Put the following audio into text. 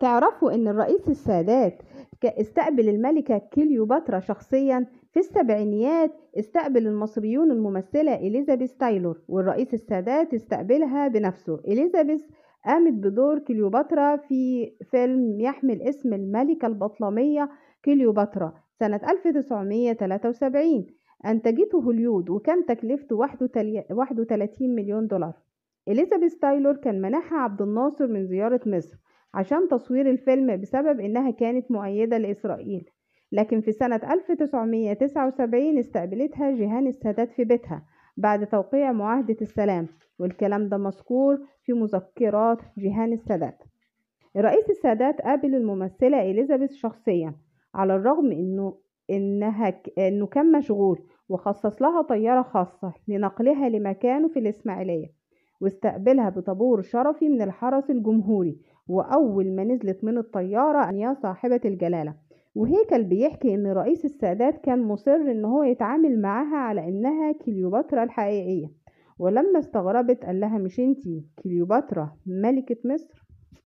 تعرفوا أن الرئيس السادات استقبل الملكة كليوباترا شخصيا في السبعينيات استقبل المصريون الممثلة إليزابيث تايلور والرئيس السادات استقبلها بنفسه إليزابيث قامت بدور كليوباترا في فيلم يحمل اسم الملكة البطلمية كليوباترا سنة 1973 أنتجته هوليود وكان تكلفته 31 مليون دولار إليزابيث تايلور كان منحها عبد الناصر من زيارة مصر عشان تصوير الفيلم بسبب إنها كانت مؤيدة لإسرائيل لكن في سنة 1979 استقبلتها جيهان السادات في بيتها بعد توقيع معاهدة السلام والكلام ده مذكور في مذكرات جيهان السادات الرئيس السادات قابل الممثلة إليزابيث شخصيا على الرغم إنه إنها ك... إنه كان مشغول وخصص لها طيارة خاصة لنقلها لمكانه في الإسماعيلية واستقبلها بطابور شرفي من الحرس الجمهوري وأول ما نزلت من الطيارة أن يا صاحبة الجلالة وهيكل بيحكي إن رئيس السادات كان مصر إن هو يتعامل معاها على إنها كليوباترا الحقيقية ولما استغربت قال لها مش انتي كليوباترا ملكة مصر